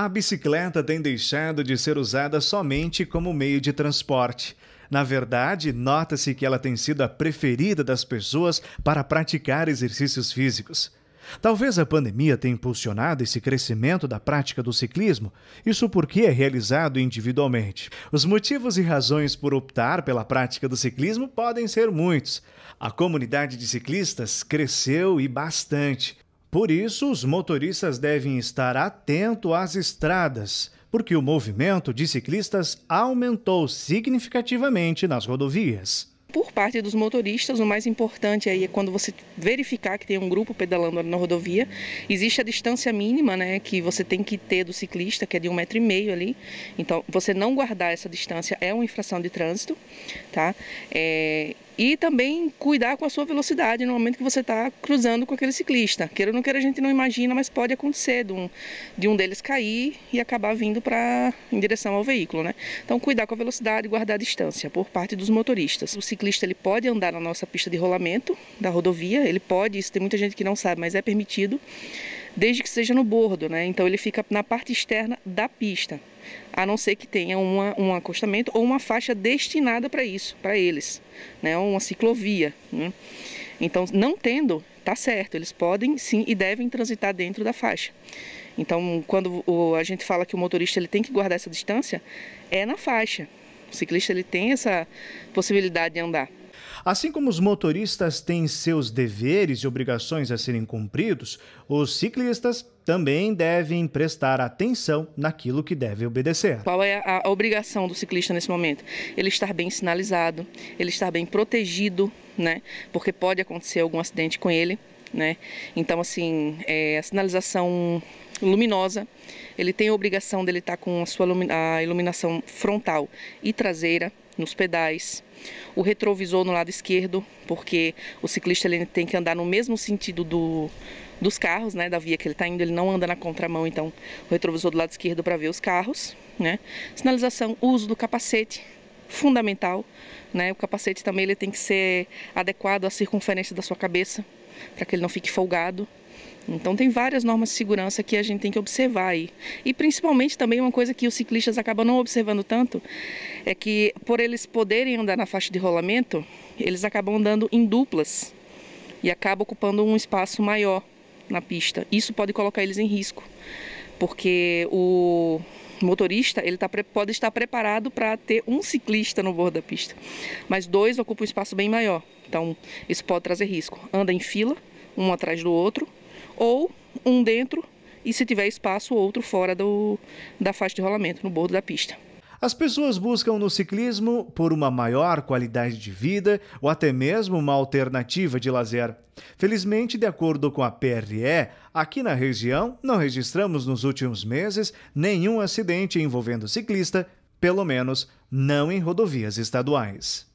A bicicleta tem deixado de ser usada somente como meio de transporte. Na verdade, nota-se que ela tem sido a preferida das pessoas para praticar exercícios físicos. Talvez a pandemia tenha impulsionado esse crescimento da prática do ciclismo, isso porque é realizado individualmente. Os motivos e razões por optar pela prática do ciclismo podem ser muitos. A comunidade de ciclistas cresceu e bastante. Por isso, os motoristas devem estar atentos às estradas, porque o movimento de ciclistas aumentou significativamente nas rodovias. Por parte dos motoristas, o mais importante aí é quando você verificar que tem um grupo pedalando na rodovia, existe a distância mínima né, que você tem que ter do ciclista, que é de um metro e meio ali. Então, você não guardar essa distância é uma infração de trânsito. Tá? É, e também cuidar com a sua velocidade no momento que você está cruzando com aquele ciclista. Queira ou não queira, a gente não imagina, mas pode acontecer de um, de um deles cair e acabar vindo para em direção ao veículo, né? Então, cuidar com a velocidade e guardar a distância por parte dos motoristas. O ciclista ele pode andar na nossa pista de rolamento da rodovia, ele pode, isso tem muita gente que não sabe, mas é permitido, desde que seja no bordo, né? Então, ele fica na parte externa da pista a não ser que tenha uma, um acostamento ou uma faixa destinada para isso, para eles, né? uma ciclovia. Né? Então, não tendo, tá certo, eles podem sim e devem transitar dentro da faixa. Então, quando o, a gente fala que o motorista ele tem que guardar essa distância, é na faixa. O ciclista ele tem essa possibilidade de andar. Assim como os motoristas têm seus deveres e obrigações a serem cumpridos, os ciclistas também devem prestar atenção naquilo que deve obedecer. Qual é a obrigação do ciclista nesse momento? Ele estar bem sinalizado, ele estar bem protegido, né? Porque pode acontecer algum acidente com ele, né? Então, assim, é, a sinalização luminosa, ele tem a obrigação dele estar com a sua a iluminação frontal e traseira nos pedais, o retrovisor no lado esquerdo, porque o ciclista ele tem que andar no mesmo sentido do, dos carros, né, da via que ele está indo, ele não anda na contramão, então o retrovisor do lado esquerdo para ver os carros, né? Sinalização, uso do capacete, fundamental, né? O capacete também ele tem que ser adequado à circunferência da sua cabeça, para que ele não fique folgado. Então tem várias normas de segurança que a gente tem que observar aí. E principalmente também uma coisa que os ciclistas acabam não observando tanto é que por eles poderem andar na faixa de rolamento, eles acabam andando em duplas e acabam ocupando um espaço maior na pista. Isso pode colocar eles em risco, porque o motorista ele tá, pode estar preparado para ter um ciclista no bordo da pista, mas dois ocupam um espaço bem maior. Então isso pode trazer risco. Anda em fila, um atrás do outro ou um dentro e se tiver espaço, outro fora do, da faixa de rolamento, no bordo da pista. As pessoas buscam no ciclismo por uma maior qualidade de vida ou até mesmo uma alternativa de lazer. Felizmente, de acordo com a PRE, aqui na região não registramos nos últimos meses nenhum acidente envolvendo ciclista, pelo menos não em rodovias estaduais.